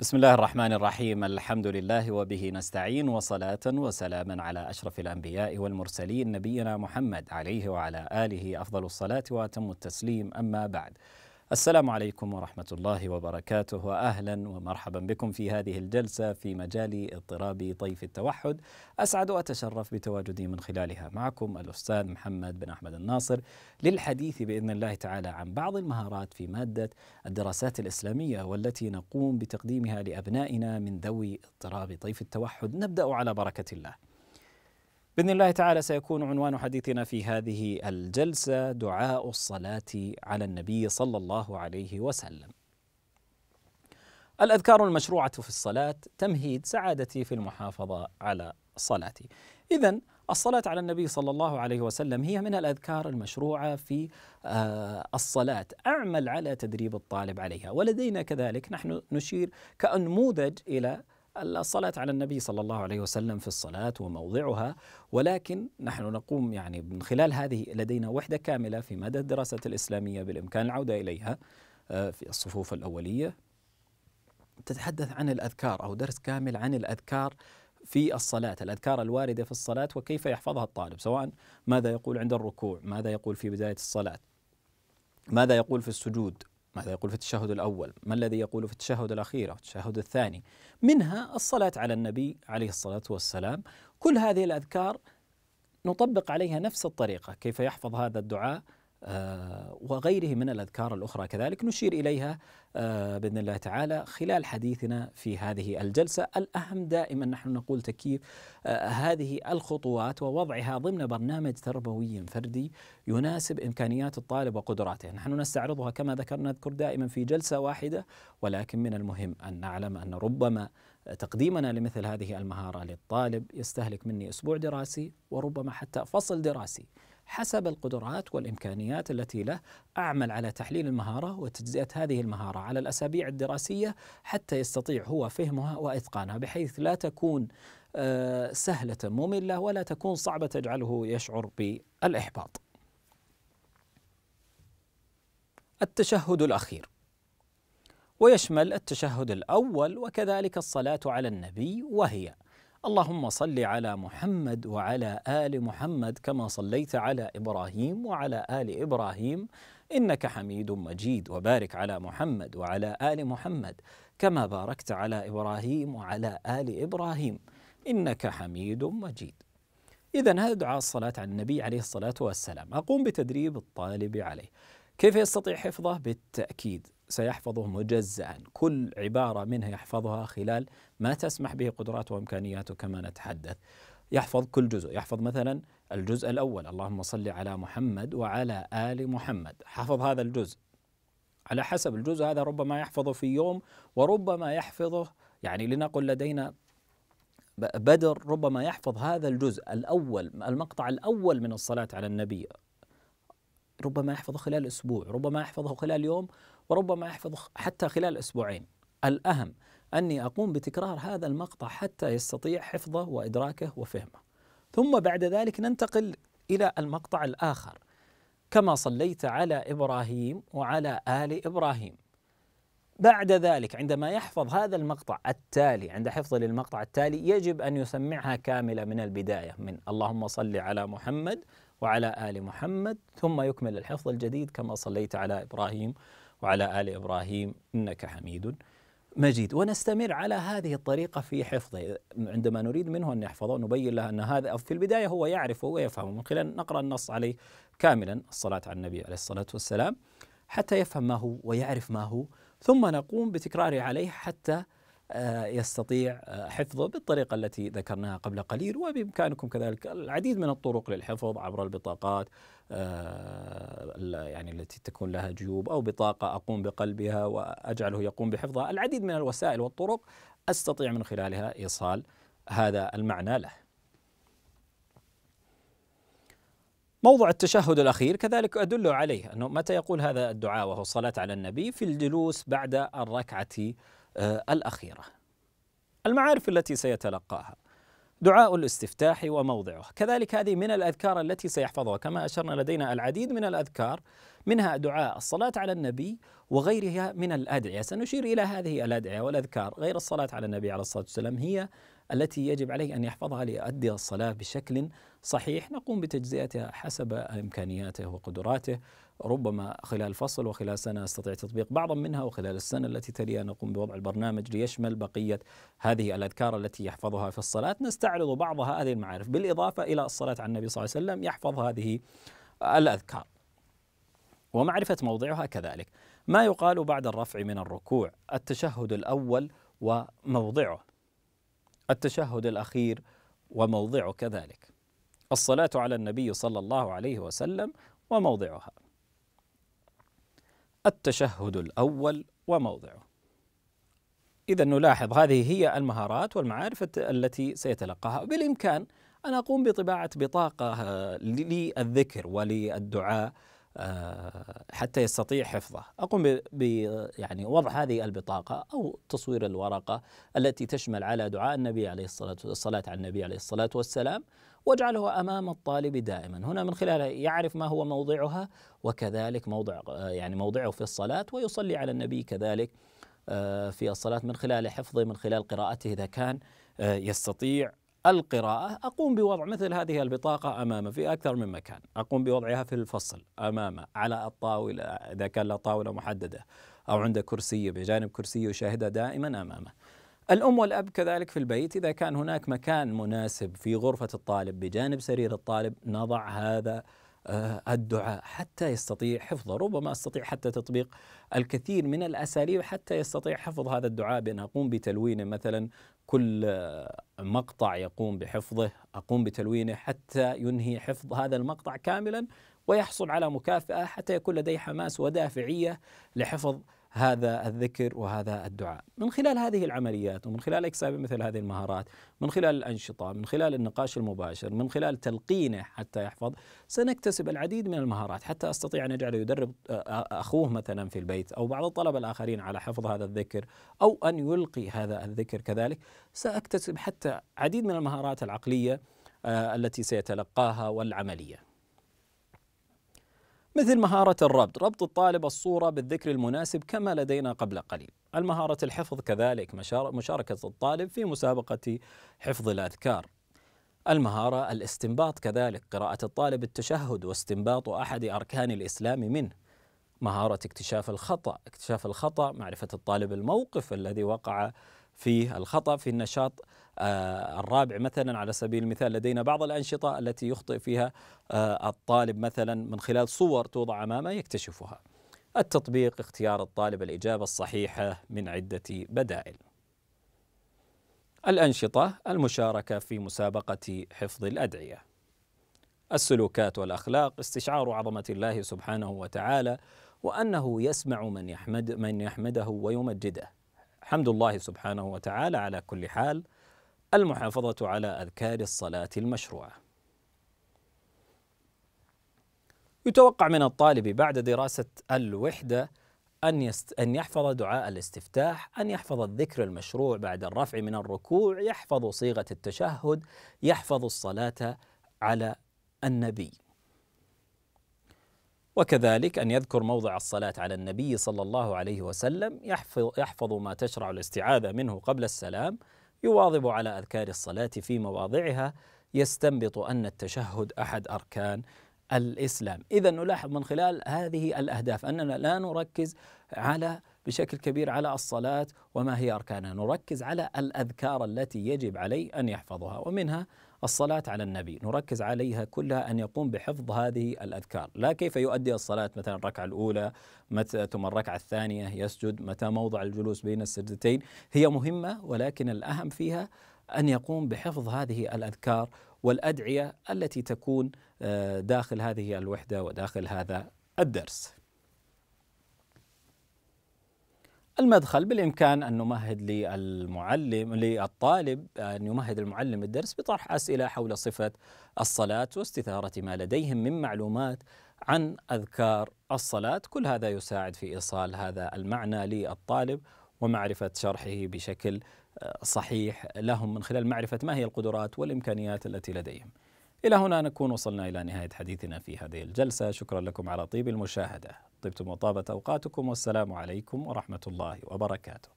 بسم الله الرحمن الرحيم الحمد لله وبه نستعين وصلاة وسلاما على أشرف الأنبياء والمرسلين نبينا محمد عليه وعلى آله أفضل الصلاة وأتم التسليم أما بعد السلام عليكم ورحمة الله وبركاته وأهلا ومرحبا بكم في هذه الجلسة في مجال اضطراب طيف التوحد أسعد وأتشرف بتواجدي من خلالها معكم الأستاذ محمد بن أحمد الناصر للحديث بإذن الله تعالى عن بعض المهارات في مادة الدراسات الإسلامية والتي نقوم بتقديمها لأبنائنا من ذوي اضطراب طيف التوحد نبدأ على بركة الله باذن الله تعالى سيكون عنوان حديثنا في هذه الجلسه دعاء الصلاه على النبي صلى الله عليه وسلم. الاذكار المشروعه في الصلاه تمهيد سعادتي في المحافظه على صلاتي. اذا الصلاة على النبي صلى الله عليه وسلم هي من الأذكار المشروعة في آه، الصلاة أعمل على تدريب الطالب عليها ولدينا كذلك نحن نشير كأنموذج إلى الصلاة على النبي صلى الله عليه وسلم في الصلاة وموضعها ولكن نحن نقوم يعني من خلال هذه لدينا وحدة كاملة في مدى الدراسة الإسلامية بالإمكان العودة إليها آه، في الصفوف الأولية تتحدث عن الأذكار أو درس كامل عن الأذكار في الصلاة الأذكار الواردة في الصلاة وكيف يحفظها الطالب سواء ماذا يقول عند الركوع ماذا يقول في بداية الصلاة ماذا يقول في السجود ماذا يقول في التشهد الأول ما الذي يقول في التشهد الأخير أو التشهد الثاني منها الصلاة على النبي عليه الصلاة والسلام كل هذه الأذكار نطبق عليها نفس الطريقة كيف يحفظ هذا الدعاء آه، وغيره من الأذكار الأخرى كذلك نشير إليها آه، بإذن الله تعالى خلال حديثنا في هذه الجلسة الأهم دائما نحن نقول تكييف آه، هذه الخطوات ووضعها ضمن برنامج تربوي فردي يناسب إمكانيات الطالب وقدراته نحن نستعرضها كما ذكرنا نذكر دائما في جلسة واحدة ولكن من المهم أن نعلم أن ربما تقديمنا لمثل هذه المهارة للطالب يستهلك مني أسبوع دراسي وربما حتى فصل دراسي حسب القدرات والامكانيات التي له اعمل على تحليل المهاره وتجزئه هذه المهاره على الاسابيع الدراسيه حتى يستطيع هو فهمها واتقانها بحيث لا تكون آه، سهله ممله ولا تكون صعبه تجعله يشعر بالاحباط. التشهد الاخير ويشمل التشهد الاول وكذلك الصلاه على النبي وهي اللهم صل على محمد وعلى ال محمد كما صليت على ابراهيم وعلى ال ابراهيم انك حميد مجيد وبارك على محمد وعلى ال محمد كما باركت على ابراهيم وعلى ال ابراهيم انك حميد مجيد. اذا هذا دعاء الصلاه على النبي عليه الصلاه والسلام، اقوم بتدريب الطالب عليه. كيف يستطيع حفظه؟ بالتاكيد سيحفظه مجزأ كل عبارة منها يحفظها خلال ما تسمح به قدراته وإمكانياته كما نتحدث يحفظ كل جزء يحفظ مثلا الجزء الأول اللهم صل على محمد وعلى آل محمد حفظ هذا الجزء على حسب الجزء هذا ربما يحفظه في يوم وربما يحفظه يعني لنقل لدينا بدر ربما يحفظ هذا الجزء الأول المقطع الأول من الصلاة على النبي ربما يحفظه خلال أسبوع ربما يحفظه خلال يوم وربما يحفظ حتى خلال أسبوعين الأهم أني أقوم بتكرار هذا المقطع حتى يستطيع حفظه وإدراكه وفهمه ثم بعد ذلك ننتقل إلى المقطع الآخر كما صليت على إبراهيم وعلى آل إبراهيم بعد ذلك عندما يحفظ هذا المقطع التالي عند حفظ للمقطع التالي يجب أن يسمعها كاملة من البداية من اللهم صل على محمد وعلى آل محمد ثم يكمل الحفظ الجديد كما صليت على إبراهيم وعلى ال ابراهيم انك حميد مجيد ونستمر على هذه الطريقه في حفظه عندما نريد منه ان يحفظه نبين له ان هذا في البدايه هو يعرفه ويفهمه من خلال نقرا النص عليه كاملا الصلاه على النبي عليه الصلاه والسلام حتى يفهم ما هو ويعرف ما هو ثم نقوم بتكراره عليه حتى آه، يستطيع آه، حفظه بالطريقة التي ذكرناها قبل قليل وبإمكانكم كذلك العديد من الطرق للحفظ عبر البطاقات آه، يعني التي تكون لها جيوب أو بطاقة أقوم بقلبها وأجعله يقوم بحفظها العديد من الوسائل والطرق أستطيع من خلالها إيصال هذا المعنى له موضوع التشهد الأخير كذلك أدل عليه أنه متى يقول هذا الدعاء وهو الصلاة على النبي في الجلوس بعد الركعة آه، الأخيرة المعارف التي سيتلقاها دعاء الاستفتاح وموضعه كذلك هذه من الأذكار التي سيحفظها كما أشرنا لدينا العديد من الأذكار منها دعاء الصلاة على النبي وغيرها من الأدعية سنشير إلى هذه الأدعية والأذكار غير الصلاة على النبي عليه الصلاة والسلام هي التي يجب عليه أن يحفظها ليؤدي الصلاة بشكل صحيح نقوم بتجزئتها حسب إمكانياته وقدراته ربما خلال فصل وخلال سنة أستطيع تطبيق بعضا منها وخلال السنة التي تليها نقوم بوضع البرنامج ليشمل بقية هذه الأذكار التي يحفظها في الصلاة نستعرض بعض هذه المعارف بالإضافة إلى الصلاة على النبي صلى الله عليه وسلم يحفظ هذه الأذكار ومعرفة موضعها كذلك ما يقال بعد الرفع من الركوع التشهد الأول وموضعه التشهد الأخير وموضعه كذلك الصلاة على النبي صلى الله عليه وسلم وموضعها التشهد الأول وموضعه إذا نلاحظ هذه هي المهارات والمعارف التي سيتلقاها بالإمكان أن أقوم بطباعة بطاقة آه، للذكر وللدعاء آه، حتى يستطيع حفظه أقوم ب يعني وضع هذه البطاقة أو تصوير الورقة التي تشمل على دعاء النبي عليه الصلاة والصلاة على النبي عليه الصلاة والسلام واجعله أمام الطالب دائما هنا من خلاله يعرف ما هو موضعها وكذلك موضع يعني موضعه في الصلاة ويصلي على النبي كذلك آه، في الصلاة من خلال حفظه من خلال قراءته إذا كان آه، يستطيع القراءة أقوم بوضع مثل هذه البطاقة أمامه في أكثر من مكان أقوم بوضعها في الفصل أمامه على الطاولة إذا كان له طاولة محددة أو عنده كرسي بجانب كرسي يشاهدها دائما أمامه الأم والأب كذلك في البيت إذا كان هناك مكان مناسب في غرفة الطالب بجانب سرير الطالب نضع هذا آه، الدعاء حتى يستطيع حفظه ربما استطيع حتى تطبيق الكثير من الأساليب حتى يستطيع حفظ هذا الدعاء بأن أقوم بتلوينه مثلا كل مقطع يقوم بحفظه أقوم بتلوينه حتى ينهي حفظ هذا المقطع كاملا ويحصل على مكافأة حتى يكون لديه حماس ودافعية لحفظ هذا الذكر وهذا الدعاء من خلال هذه العمليات ومن خلال اكساب مثل هذه المهارات من خلال الانشطه من خلال النقاش المباشر من خلال تلقينه حتى يحفظ سنكتسب العديد من المهارات حتى استطيع ان اجعله يدرب اخوه مثلا في البيت او بعض الطلبه الاخرين على حفظ هذا الذكر او ان يلقي هذا الذكر كذلك ساكتسب حتى عديد من المهارات العقليه آه، التي سيتلقاها والعمليه مثل مهارة الربط، ربط الطالب الصورة بالذكر المناسب كما لدينا قبل قليل. المهارة الحفظ كذلك مشاركة الطالب في مسابقة حفظ الأذكار. المهارة الاستنباط كذلك قراءة الطالب التشهد واستنباط أحد أركان الإسلام منه. مهارة اكتشاف الخطأ، اكتشاف الخطأ معرفة الطالب الموقف الذي وقع فيه الخطأ في النشاط آه، الرابع مثلا على سبيل المثال لدينا بعض الأنشطة التي يخطئ فيها آه، الطالب مثلا من خلال صور توضع أمامه يكتشفها التطبيق اختيار الطالب الإجابة الصحيحة من عدة بدائل الأنشطة المشاركة في مسابقة حفظ الأدعية السلوكات والأخلاق استشعار عظمة الله سبحانه وتعالى وأنه يسمع من يحمد من يحمده ويمجده حمد الله سبحانه وتعالى على كل حال المحافظة على أذكار الصلاة المشروعة. يتوقع من الطالب بعد دراسة الوحدة أن, يست... أن يحفظ دعاء الاستفتاح، أن يحفظ الذكر المشروع بعد الرفع من الركوع، يحفظ صيغة التشهد، يحفظ الصلاة على النبي. وكذلك أن يذكر موضع الصلاة على النبي صلى الله عليه وسلم، يحفظ, يحفظ ما تشرع الاستعاذة منه قبل السلام، يواظب على أذكار الصلاة في مواضعها يستنبط أن التشهد أحد أركان الإسلام إذا نلاحظ من خلال هذه الأهداف أننا لا نركز على بشكل كبير على الصلاة وما هي أركانها نركز على الأذكار التي يجب عليه أن يحفظها ومنها الصلاة على النبي نركز عليها كلها أن يقوم بحفظ هذه الأذكار لا كيف يؤدي الصلاة مثلا الركعة الأولى متى ثم الركعة الثانية يسجد متى موضع الجلوس بين السجدتين هي مهمة ولكن الأهم فيها أن يقوم بحفظ هذه الأذكار والأدعية التي تكون آه، داخل هذه الوحدة وداخل هذا الدرس المدخل بالامكان ان نمهد للمعلم للطالب ان يمهد المعلم الدرس بطرح اسئله حول صفه الصلاه واستثاره ما لديهم من معلومات عن اذكار الصلاه، كل هذا يساعد في ايصال هذا المعنى للطالب ومعرفه شرحه بشكل آه، صحيح لهم من خلال معرفه ما هي القدرات والامكانيات التي لديهم. الى هنا نكون وصلنا الى نهايه حديثنا في هذه الجلسه، شكرا لكم على طيب المشاهده. طبتم وطابت أوقاتكم والسلام عليكم ورحمة الله وبركاته